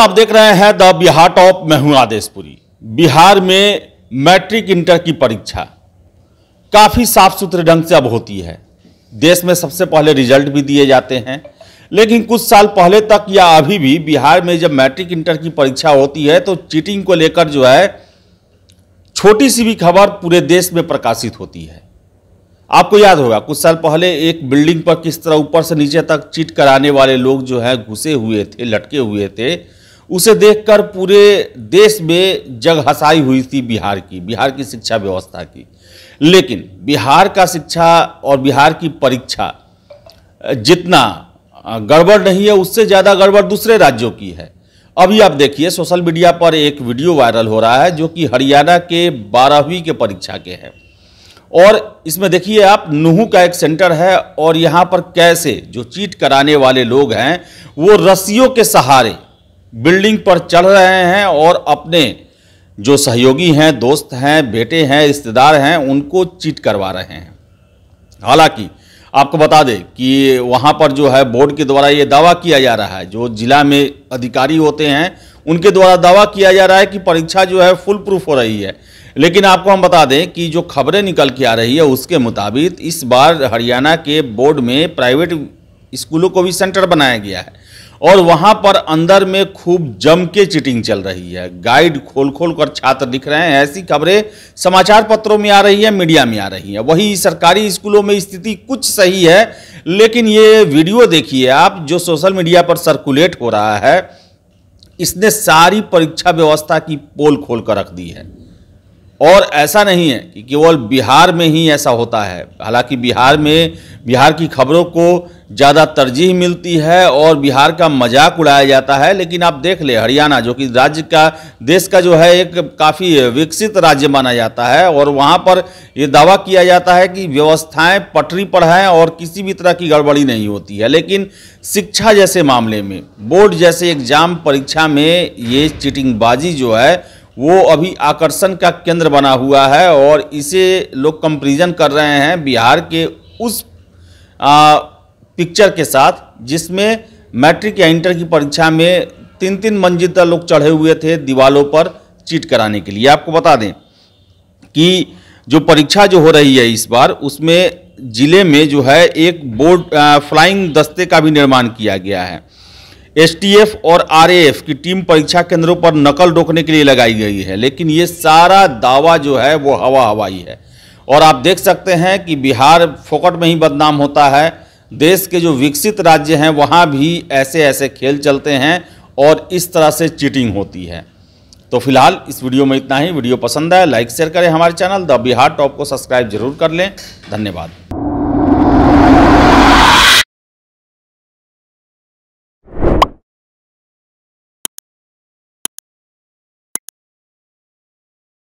आप देख रहे हैं द बिहार टॉप मैं हूं आदेशपुरी बिहार में मैट्रिक इंटर की परीक्षा काफ़ी साफ सुथरे ढंग से अब होती है देश में सबसे पहले रिजल्ट भी दिए जाते हैं लेकिन कुछ साल पहले तक या अभी भी बिहार में जब मैट्रिक इंटर की परीक्षा होती है तो चीटिंग को लेकर जो है छोटी सी भी खबर पूरे देश में प्रकाशित होती है आपको याद होगा कुछ साल पहले एक बिल्डिंग पर किस तरह ऊपर से नीचे तक चीट कराने वाले लोग जो हैं घुसे हुए थे लटके हुए थे उसे देखकर पूरे देश में जग हसाई हुई थी बिहार की बिहार की शिक्षा व्यवस्था की लेकिन बिहार का शिक्षा और बिहार की परीक्षा जितना गड़बड़ नहीं है उससे ज़्यादा गड़बड़ दूसरे राज्यों की है अभी आप देखिए सोशल मीडिया पर एक वीडियो वायरल हो रहा है जो कि हरियाणा के बारहवीं के परीक्षा के हैं और इसमें देखिए आप नूह का एक सेंटर है और यहाँ पर कैसे जो चीट कराने वाले लोग हैं वो रस्सियों के सहारे बिल्डिंग पर चढ़ रहे हैं और अपने जो सहयोगी हैं दोस्त हैं बेटे हैं रिश्तेदार हैं उनको चीट करवा रहे हैं हालांकि आपको बता दें कि वहाँ पर जो है बोर्ड के द्वारा ये दावा किया जा रहा है जो जिला में अधिकारी होते हैं उनके द्वारा दावा किया जा रहा है कि परीक्षा जो है फुल प्रूफ हो रही है लेकिन आपको हम बता दें कि जो खबरें निकल के आ रही है उसके मुताबिक इस बार हरियाणा के बोर्ड में प्राइवेट स्कूलों को भी सेंटर बनाया गया है और वहाँ पर अंदर में खूब जम के चिटिंग चल रही है गाइड खोल खोल कर छात्र दिख रहे हैं ऐसी खबरें समाचार पत्रों में आ रही है मीडिया में आ रही है वही सरकारी स्कूलों में स्थिति कुछ सही है लेकिन ये वीडियो देखिए आप जो सोशल मीडिया पर सर्कुलेट हो रहा है इसने सारी परीक्षा व्यवस्था की पोल खोल कर रख दी है और ऐसा नहीं है कि केवल बिहार में ही ऐसा होता है हालांकि बिहार में बिहार की खबरों को ज़्यादा तरजीह मिलती है और बिहार का मजाक उड़ाया जाता है लेकिन आप देख ले हरियाणा जो कि राज्य का देश का जो है एक काफ़ी विकसित राज्य माना जाता है और वहाँ पर ये दावा किया जाता है कि व्यवस्थाएं पटरी पर हैं और किसी भी तरह की गड़बड़ी नहीं होती है लेकिन शिक्षा जैसे मामले में बोर्ड जैसे एग्ज़ाम परीक्षा में ये चिटिंगबाजी जो है वो अभी आकर्षण का केंद्र बना हुआ है और इसे लोग कंपेरिजन कर रहे हैं बिहार के उस आ, पिक्चर के साथ जिसमें मैट्रिक या इंटर की परीक्षा में तीन तीन मंजिल लोग चढ़े हुए थे दीवालों पर चीट कराने के लिए आपको बता दें कि जो परीक्षा जो हो रही है इस बार उसमें ज़िले में जो है एक बोर्ड फ्लाइंग दस्ते का भी निर्माण किया गया है एसटीएफ और आरएएफ की टीम परीक्षा केंद्रों पर नकल रोकने के लिए लगाई गई है लेकिन ये सारा दावा जो है वो हवा हवाई है और आप देख सकते हैं कि बिहार फोकट में ही बदनाम होता है देश के जो विकसित राज्य हैं वहाँ भी ऐसे ऐसे खेल चलते हैं और इस तरह से चीटिंग होती है तो फिलहाल इस वीडियो में इतना ही वीडियो पसंद आए लाइक शेयर करें हमारे चैनल द बिहार टॉप को सब्सक्राइब जरूर कर लें धन्यवाद